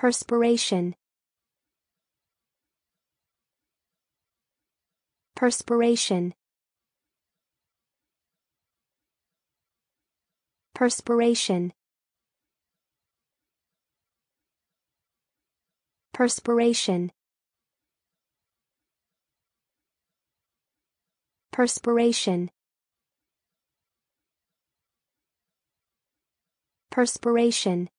Perspiration. Perspiration. Perspiration. Perspiration. Perspiration. Perspiration.